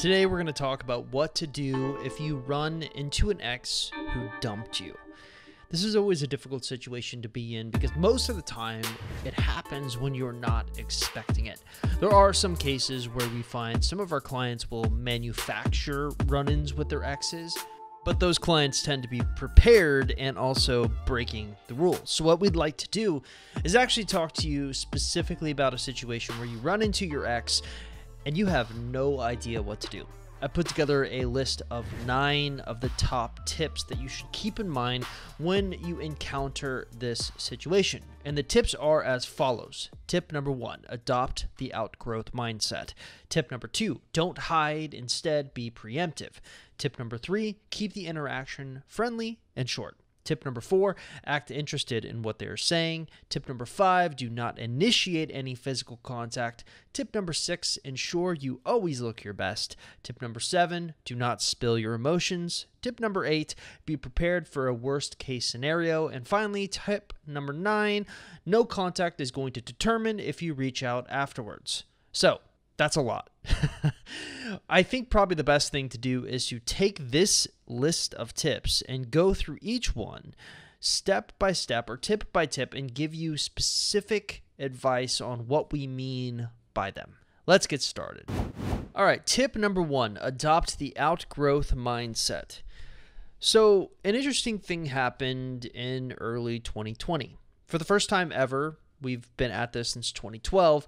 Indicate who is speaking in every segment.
Speaker 1: Today, we're going to talk about what to do if you run into an ex who dumped you. This is always a difficult situation to be in because most of the time it happens when you're not expecting it. There are some cases where we find some of our clients will manufacture run ins with their exes, but those clients tend to be prepared and also breaking the rules. So, what we'd like to do is actually talk to you specifically about a situation where you run into your ex and you have no idea what to do. I put together a list of nine of the top tips that you should keep in mind when you encounter this situation. And the tips are as follows Tip number one, adopt the outgrowth mindset. Tip number two, don't hide, instead, be preemptive. Tip number three, keep the interaction friendly and short. Tip number four, act interested in what they are saying. Tip number five, do not initiate any physical contact. Tip number six, ensure you always look your best. Tip number seven, do not spill your emotions. Tip number eight, be prepared for a worst case scenario. And finally, tip number nine, no contact is going to determine if you reach out afterwards. So, that's a lot. I think probably the best thing to do is to take this list of tips and go through each one step by step or tip by tip and give you specific advice on what we mean by them. Let's get started. All right, tip number one adopt the outgrowth mindset. So, an interesting thing happened in early 2020. For the first time ever, We've been at this since 2012.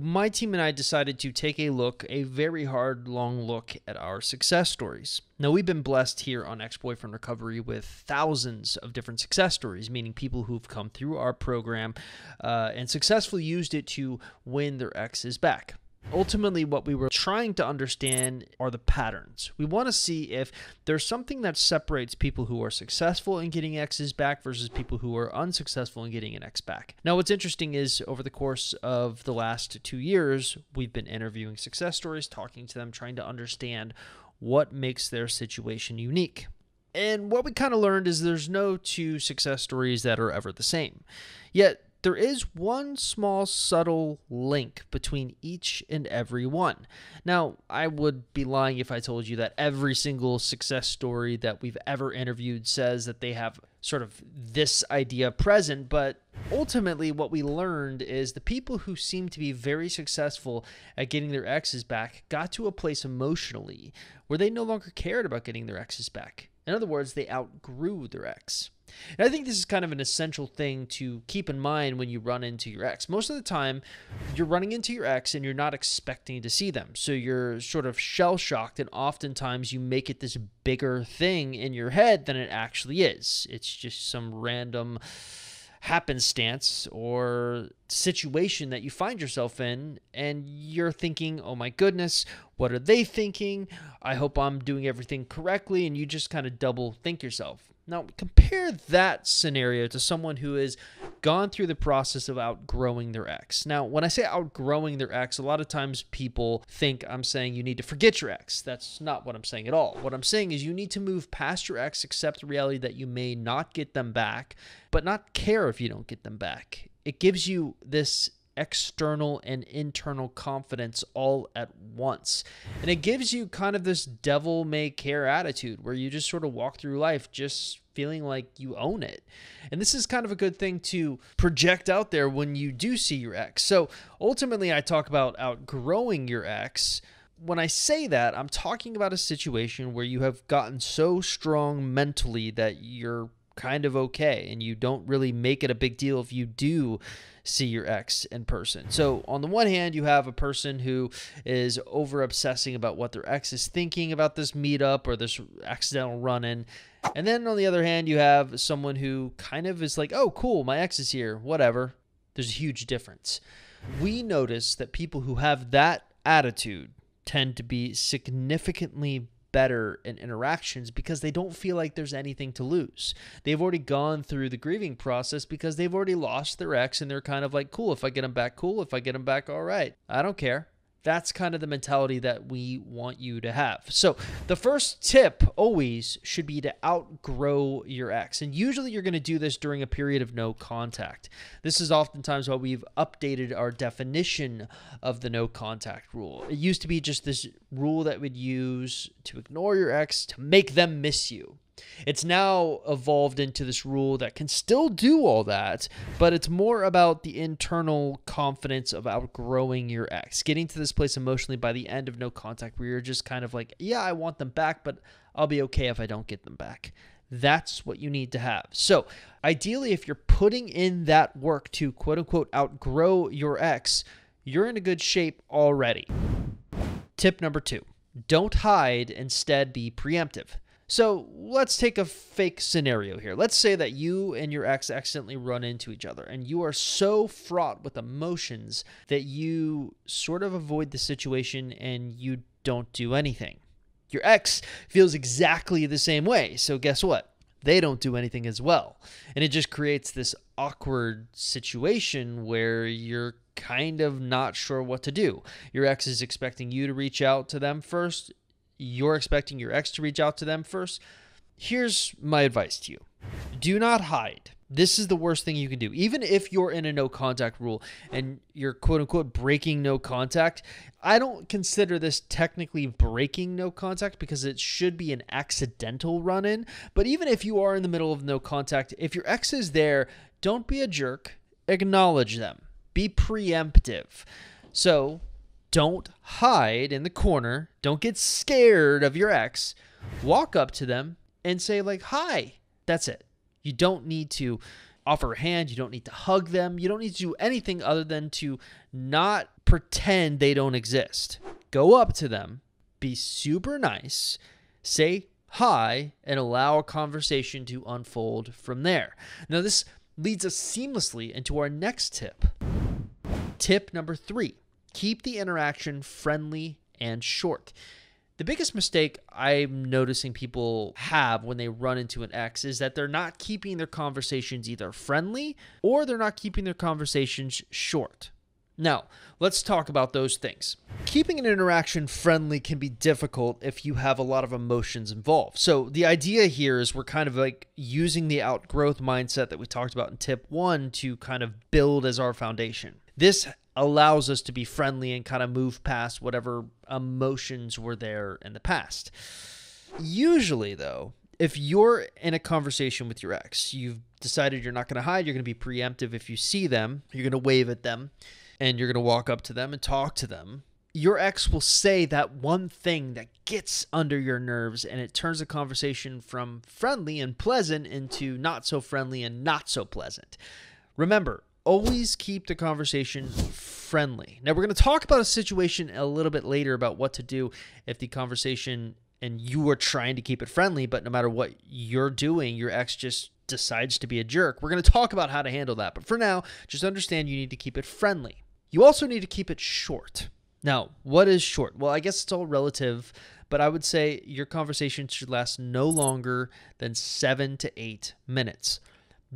Speaker 1: My team and I decided to take a look, a very hard, long look at our success stories. Now, we've been blessed here on Ex Boyfriend Recovery with thousands of different success stories, meaning people who've come through our program uh, and successfully used it to win their exes back. Ultimately, what we were trying to understand are the patterns. We want to see if there's something that separates people who are successful in getting X's back versus people who are unsuccessful in getting an X back. Now, what's interesting is over the course of the last two years, we've been interviewing success stories, talking to them, trying to understand what makes their situation unique. And what we kind of learned is there's no two success stories that are ever the same. Yet, there is one small subtle link between each and every one. Now, I would be lying if I told you that every single success story that we've ever interviewed says that they have sort of this idea present, but ultimately what we learned is the people who seem to be very successful at getting their exes back got to a place emotionally where they no longer cared about getting their exes back in other words, they outgrew their ex. And I think this is kind of an essential thing to keep in mind when you run into your ex. Most of the time, you're running into your ex and you're not expecting to see them. So you're sort of shell shocked, and oftentimes you make it this bigger thing in your head than it actually is. It's just some random happenstance or situation that you find yourself in and you're thinking, "Oh my goodness, what are they thinking? I hope I'm doing everything correctly." And you just kind of double think yourself. Now, compare that scenario to someone who has gone through the process of outgrowing their ex. Now, when I say outgrowing their ex, a lot of times people think I'm saying you need to forget your ex. That's not what I'm saying at all. What I'm saying is you need to move past your ex, accept the reality that you may not get them back, but not care if you don't get them back. It gives you this external and internal confidence all at once. And it gives you kind of this devil may care attitude where you just sort of walk through life just feeling like you own it. And this is kind of a good thing to project out there when you do see your ex. So ultimately, I talk about outgrowing your ex. When I say that, I'm talking about a situation where you have gotten so strong mentally that you're kind of okay and you don't really make it a big deal if you do see your ex in person. So on the one hand, you have a person who is over obsessing about what their ex is thinking about this meetup or this accidental run-in. And then on the other hand, you have someone who kind of is like, "Oh, cool, my ex is here. Whatever." There's a huge difference. We notice that people who have that attitude tend to be significantly better in interactions because they don't feel like there's anything to lose. They've already gone through the grieving process because they've already lost their ex and they're kind of like, cool, if I get them back, cool. If I get them back, all right. I don't care. That's kind of the mentality that we want you to have. So, the first tip always should be to outgrow your ex. And usually, you're going to do this during a period of no contact. This is oftentimes why we've updated our definition of the no contact rule. It used to be just this rule that would use to ignore your ex to make them miss you. It's now evolved into this rule that can still do all that, but it's more about the internal confidence of outgrowing your ex, getting to this place emotionally by the end of no contact, where you're just kind of like, yeah, I want them back, but I'll be okay if I don't get them back. That's what you need to have. So, ideally, if you're putting in that work to quote unquote outgrow your ex, you're in a good shape already. Tip number two don't hide, instead, be preemptive. So let's take a fake scenario here. Let's say that you and your ex accidentally run into each other, and you are so fraught with emotions that you sort of avoid the situation and you don't do anything. Your ex feels exactly the same way. So, guess what? They don't do anything as well. And it just creates this awkward situation where you're kind of not sure what to do. Your ex is expecting you to reach out to them first you're expecting your ex to reach out to them first. Here's my advice to you do not hide. This is the worst thing you can do. Even if you're in a no contact rule and you're quote unquote breaking no contact, I don't consider this technically breaking no contact because it should be an accidental run in. But even if you are in the middle of no contact, if your ex is there, don't be a jerk. Acknowledge them, be preemptive. So don't hide in the corner. Don't get scared of your ex. Walk up to them and say, like, hi. That's it. You don't need to offer a hand. You don't need to hug them. You don't need to do anything other than to not pretend they don't exist. Go up to them, be super nice, say hi, and allow a conversation to unfold from there. Now, this leads us seamlessly into our next tip. Tip number three Keep the interaction friendly and short. The biggest mistake I'm noticing people have when they run into an ex is that they're not keeping their conversations either friendly or they're not keeping their conversations short. Now, let's talk about those things. Keeping an interaction friendly can be difficult if you have a lot of emotions involved. So, the idea here is we're kind of like using the outgrowth mindset that we talked about in tip one to kind of build as our foundation. This allows us to be friendly and kind of move past whatever emotions were there in the past. Usually, though, if you're in a conversation with your ex, you've decided you're not going to hide, you're going to be preemptive if you see them, you're going to wave at them, and you're going to walk up to them and talk to them. Your ex will say that one thing that gets under your nerves and it turns the conversation from friendly and pleasant into not so friendly and not so pleasant. Remember, always keep the conversation friendly. Now, we're going to talk about a situation a little bit later about what to do if the conversation and you are trying to keep it friendly, but no matter what you're doing, your ex just decides to be a jerk. We're going to talk about how to handle that. But for now, just understand you need to keep it friendly. You also need to keep it short. Now, what is short? Well, I guess it's all relative, but I would say your conversation should last no longer than seven to eight minutes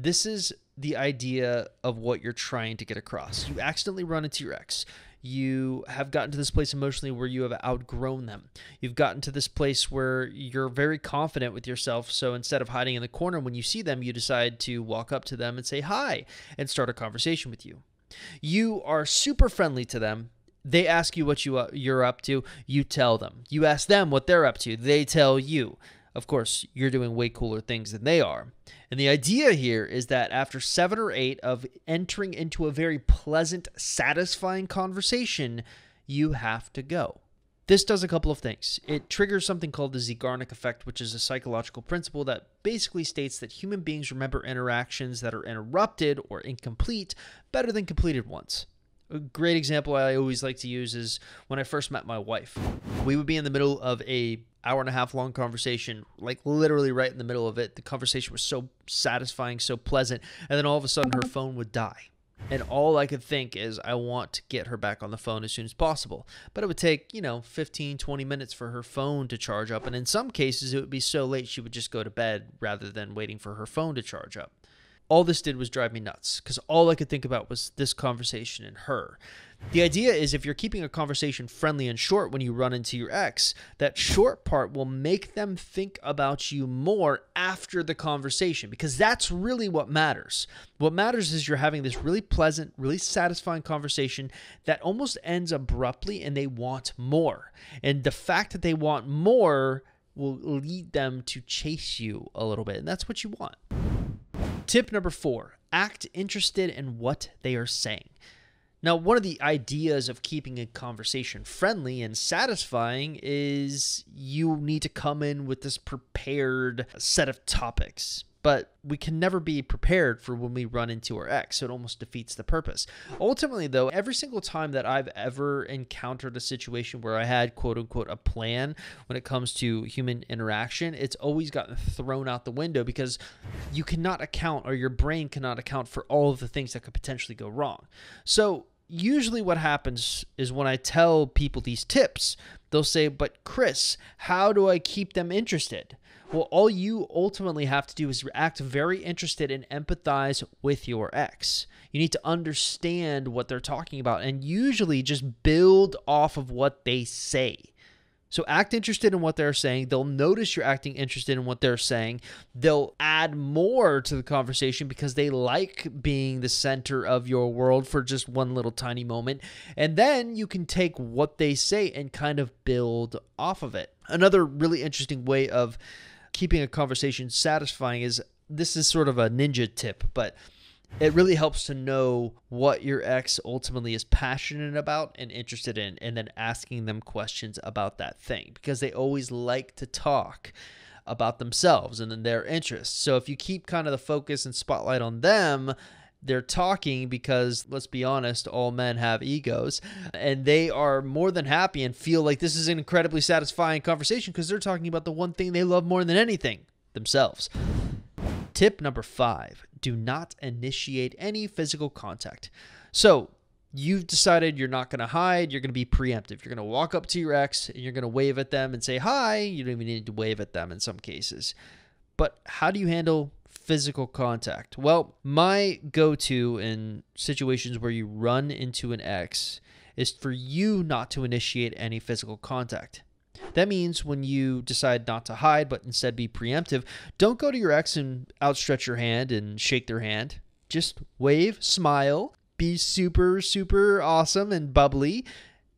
Speaker 1: this is the idea of what you're trying to get across. You accidentally run into your Rex. You have gotten to this place emotionally where you have outgrown them. You've gotten to this place where you're very confident with yourself. So instead of hiding in the corner when you see them, you decide to walk up to them and say hi and start a conversation with you. You are super friendly to them. They ask you what you, uh, you're up to. You tell them. You ask them what they're up to. They tell you of course, you're doing way cooler things than they are. And the idea here is that after seven or eight of entering into a very pleasant, satisfying conversation, you have to go. This does a couple of things. It triggers something called the Zeigarnik effect, which is a psychological principle that basically states that human beings remember interactions that are interrupted or incomplete better than completed ones. A great example I always like to use is when I first met my wife. We would be in the middle of a hour and a half long conversation, like literally right in the middle of it. The conversation was so satisfying, so pleasant. And then all of a sudden, her phone would die. And all I could think is, I want to get her back on the phone as soon as possible. But it would take, you know, 15, 20 minutes for her phone to charge up. And in some cases, it would be so late she would just go to bed rather than waiting for her phone to charge up. All this did was drive me nuts because all I could think about was this conversation and her. The idea is if you're keeping a conversation friendly and short when you run into your ex, that short part will make them think about you more after the conversation because that's really what matters. What matters is you're having this really pleasant, really satisfying conversation that almost ends abruptly and they want more. And the fact that they want more will lead them to chase you a little bit. And that's what you want. Tip number four act interested in what they are saying. Now, one of the ideas of keeping a conversation friendly and satisfying is you need to come in with this prepared set of topics but we can never be prepared for when we run into our ex. So it almost defeats the purpose. Ultimately, though, every single time that I've ever encountered a situation where I had quote unquote a plan when it comes to human interaction, it's always gotten thrown out the window because you cannot account or your brain cannot account for all of the things that could potentially go wrong. So usually what happens is when I tell people these tips, they'll say, But Chris, how do I keep them interested? Well, all you ultimately have to do is act very interested and empathize with your ex. You need to understand what they're talking about and usually just build off of what they say. So act interested in what they're saying. They'll notice you're acting interested in what they're saying. They'll add more to the conversation because they like being the center of your world for just one little tiny moment. And then you can take what they say and kind of build off of it. Another really interesting way of keeping a conversation satisfying is this is sort of a ninja tip, but it really helps to know what your ex ultimately is passionate about and interested in, and then asking them questions about that thing because they always like to talk about themselves and their interests. So if you keep kind of the focus and spotlight on them, they're talking because let's be honest all men have egos and they are more than happy and feel like this is an incredibly satisfying conversation because they're talking about the one thing they love more than anything themselves tip number 5 do not initiate any physical contact so you've decided you're not going to hide. You're going to be preemptive. You're going to walk up to your ex and you're going to wave at them and say hi. You don't even need to wave at them in some cases. But how do you handle physical contact? Well, my go to in situations where you run into an ex is for you not to initiate any physical contact. That means when you decide not to hide, but instead be preemptive, don't go to your ex and outstretch your hand and shake their hand. Just wave, smile, be super, super awesome and bubbly,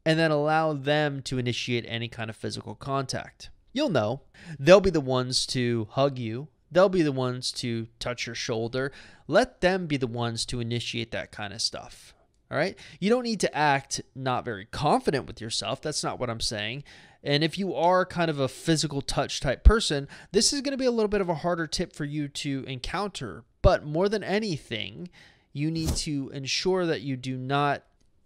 Speaker 1: and then allow them to initiate any kind of physical contact. You'll know. They'll be the ones to hug you They'll be the ones to touch your shoulder. Let them be the ones to initiate that kind of stuff. All right. You don't need to act not very confident with yourself. That's not what I'm saying. And if you are kind of a physical touch type person, this is going to be a little bit of a harder tip for you to encounter. But more than anything, you need to ensure that you do not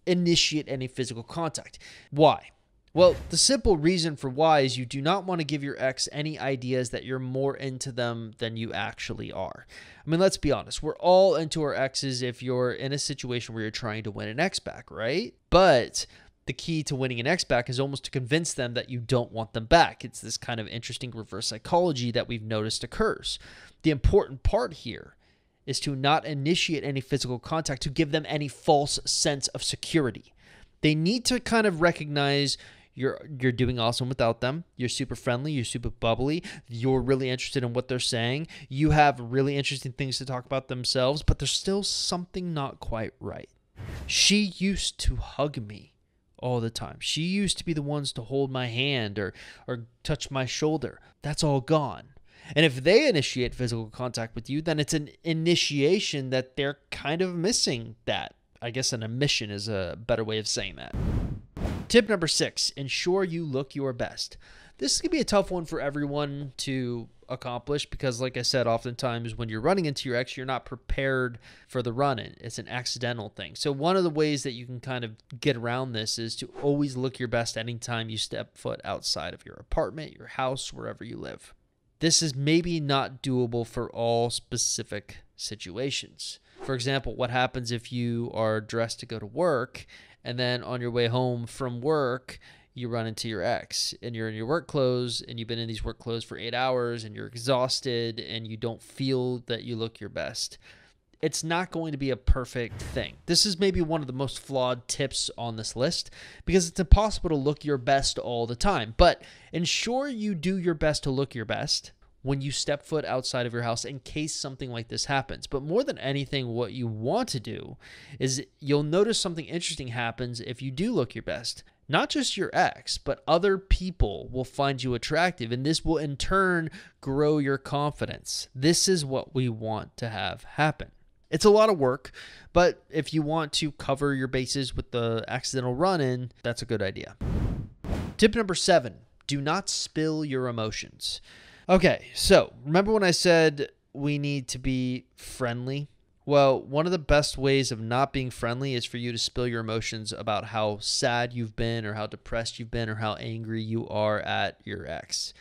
Speaker 1: initiate any physical contact. Why? Well, the simple reason for why is you do not want to give your ex any ideas that you're more into them than you actually are. I mean, let's be honest, we're all into our exes if you're in a situation where you're trying to win an ex back, right? But the key to winning an ex back is almost to convince them that you don't want them back. It's this kind of interesting reverse psychology that we've noticed occurs. The important part here is to not initiate any physical contact to give them any false sense of security. They need to kind of recognize you're you're doing awesome without them. You're super friendly, you're super bubbly, you're really interested in what they're saying. You have really interesting things to talk about themselves, but there's still something not quite right. She used to hug me all the time. She used to be the ones to hold my hand or or touch my shoulder. That's all gone. And if they initiate physical contact with you, then it's an initiation that they're kind of missing that. I guess an omission is a better way of saying that. Tip number six ensure you look your best. This is going to be a tough one for everyone to accomplish because, like I said, oftentimes when you're running into your ex, you're not prepared for the run in. It's an accidental thing. So, one of the ways that you can kind of get around this is to always look your best anytime you step foot outside of your apartment, your house, wherever you live. This is maybe not doable for all specific situations. For example, what happens if you are dressed to go to work and then on your way home from work you run into your ex and you're in your work clothes and you've been in these work clothes for eight hours and you're exhausted and you don't feel that you look your best it's not going to be a perfect thing. This is maybe one of the most flawed tips on this list because it's impossible to look your best all the time. But ensure you do your best to look your best when you step foot outside of your house in case something like this happens. But more than anything, what you want to do is you'll notice something interesting happens if you do look your best. Not just your ex, but other people will find you attractive, and this will in turn grow your confidence. This is what we want to have happen. It's a lot of work, but if you want to cover your bases with the accidental run in, that's a good idea. Tip number seven do not spill your emotions. Okay, so remember when I said we need to be friendly? Well, one of the best ways of not being friendly is for you to spill your emotions about how sad you've been, or how depressed you've been, or how angry you are at your ex.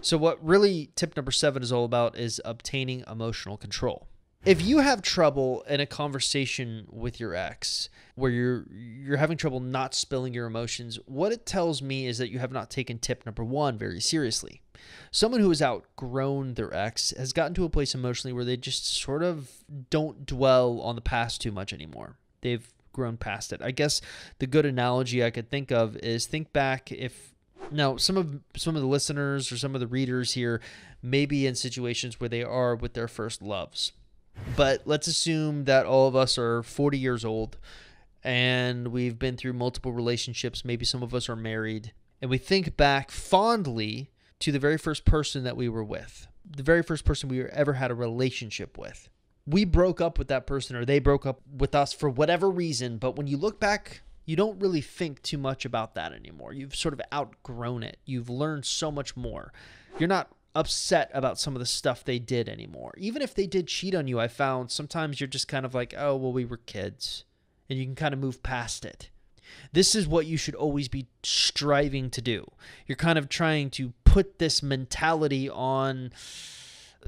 Speaker 1: So, what really tip number seven is all about is obtaining emotional control. If you have trouble in a conversation with your ex where you're you're having trouble not spilling your emotions, what it tells me is that you have not taken tip number 1 very seriously. Someone who has outgrown their ex has gotten to a place emotionally where they just sort of don't dwell on the past too much anymore. They've grown past it. I guess the good analogy I could think of is think back if now some of some of the listeners or some of the readers here may be in situations where they are with their first loves. But let's assume that all of us are 40 years old and we've been through multiple relationships, maybe some of us are married, and we think back fondly to the very first person that we were with, the very first person we ever had a relationship with. We broke up with that person or they broke up with us for whatever reason, but when you look back, you don't really think too much about that anymore. You've sort of outgrown it. You've learned so much more. You're not upset about some of the stuff they did anymore. Even if they did cheat on you, I found sometimes you're just kind of like, oh, well, we were kids. And you can kind of move past it. This is what you should always be striving to do. You're kind of trying to put this mentality on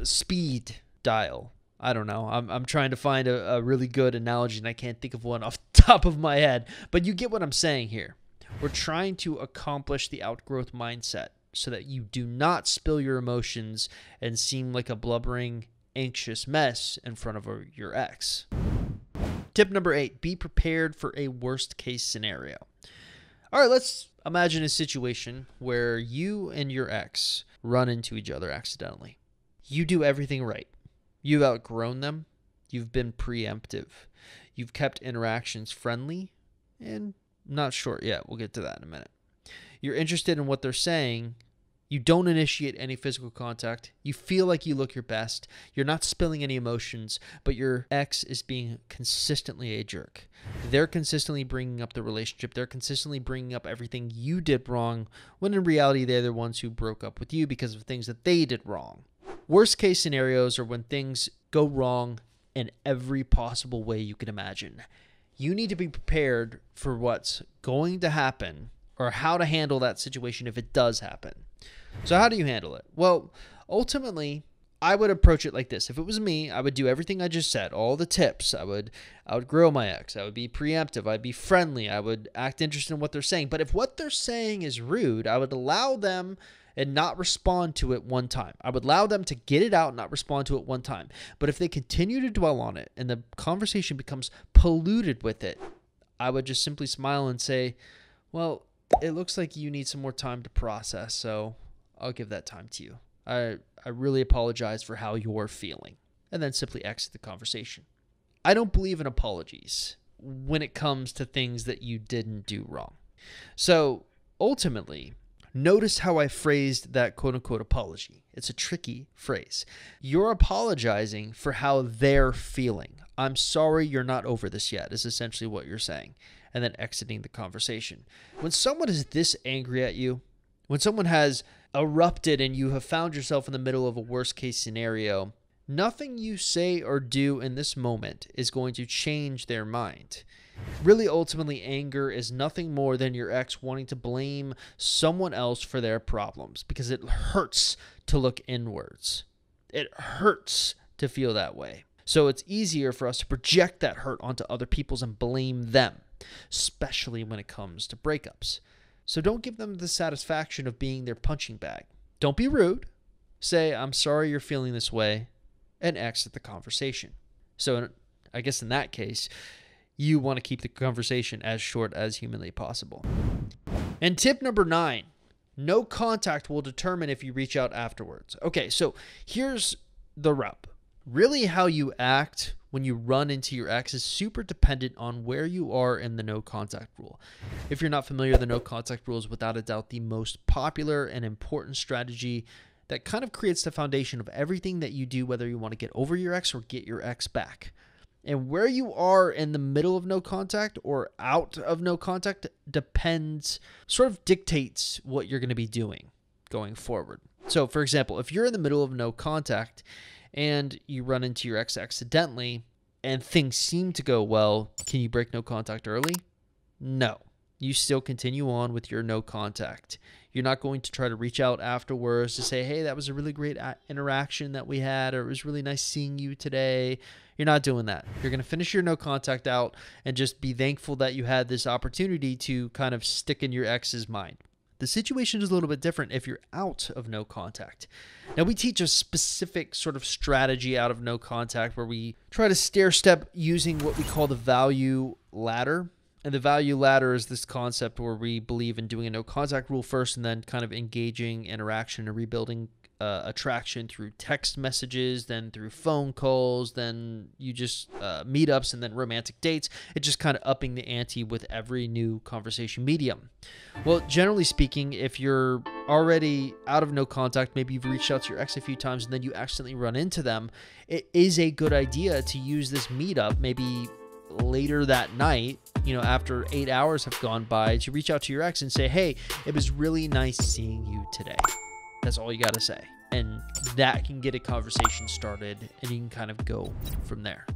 Speaker 1: speed dial. I don't know. I'm, I'm trying to find a, a really good analogy and I can't think of one off the top of my head, but you get what I'm saying here. We're trying to accomplish the outgrowth mindset so that you do not spill your emotions and seem like a blubbering, anxious mess in front of your ex. Tip number eight be prepared for a worst case scenario. All right, let's imagine a situation where you and your ex run into each other accidentally. You do everything right. You've outgrown them. You've been preemptive. You've kept interactions friendly and not short yet. We'll get to that in a minute. You're interested in what they're saying, you don't initiate any physical contact. You feel like you look your best. You're not spilling any emotions, but your ex is being consistently a jerk. They're consistently bringing up the relationship. They're consistently bringing up everything you did wrong, when in reality, they're the ones who broke up with you because of things that they did wrong. Worst case scenarios are when things go wrong in every possible way you can imagine. You need to be prepared for what's going to happen or how to handle that situation if it does happen. So, how do you handle it? Well, ultimately, I would approach it like this. If it was me, I would do everything I just said, all the tips. I would I would grill my ex. I would be preemptive. I'd be friendly. I would act interested in what they're saying. But if what they're saying is rude, I would allow them and not respond to it one time. I would allow them to get it out and not respond to it one time. But if they continue to dwell on it and the conversation becomes polluted with it, I would just simply smile and say, "Well, it looks like you need some more time to process. So, I'll give that time to you. I, I really apologize for how you're feeling. And then simply exit the conversation. I don't believe in apologies when it comes to things that you didn't do wrong. So ultimately, notice how I phrased that quote unquote apology. It's a tricky phrase. You're apologizing for how they're feeling. I'm sorry you're not over this yet, is essentially what you're saying, and then exiting the conversation. When someone is this angry at you, when someone has erupted and you have found yourself in the middle of a worst case scenario, nothing you say or do in this moment is going to change their mind. Really, ultimately, anger is nothing more than your ex wanting to blame someone else for their problems because it hurts to look inwards. It hurts to feel that way. So it's easier for us to project that hurt onto other people's and blame them, especially when it comes to breakups. So don't give them the satisfaction of being their punching bag. Don't be rude. Say, I'm sorry you're feeling this way, and exit the conversation. So, I guess in that case, you want to keep the conversation as short as humanly possible. And tip number nine no contact will determine if you reach out afterwards. Okay, so here's the rub really, how you act when you run into your ex is super dependent on where you are in the no contact rule. If you're not familiar, the no contact rule is without a doubt the most popular and important strategy that kind of creates the foundation of everything that you do, whether you want to get over your ex or get your ex back. And where you are in the middle of no contact or out of no contact depends, sort of dictates what you're going to be doing going forward. So, for example, if you're in the middle of no contact and you run into your ex accidentally and things seem to go well, can you break no contact early? No. You still continue on with your no contact. You're not going to try to reach out afterwards to say, hey, that was a really great interaction that we had, or it was really nice seeing you today. You're not doing that. You're going to finish your no contact out and just be thankful that you had this opportunity to kind of stick in your ex's mind. The situation is a little bit different if you're out of no contact. Now, we teach a specific sort of strategy out of no contact where we try to stair step using what we call the value ladder. And the value ladder is this concept where we believe in doing a no contact rule first and then kind of engaging interaction and rebuilding uh, attraction through text messages, then through phone calls, then you just uh, meetups, and then romantic dates. It's just kind of upping the ante with every new conversation medium. Well, generally speaking, if you're already out of no contact, maybe you've reached out to your ex a few times and then you accidentally run into them, it is a good idea to use this meetup maybe later that night, you know, after eight hours have gone by, to reach out to your ex and say, hey, it was really nice seeing you today. That's all you got to say. And that can get a conversation started and you can kind of go from there.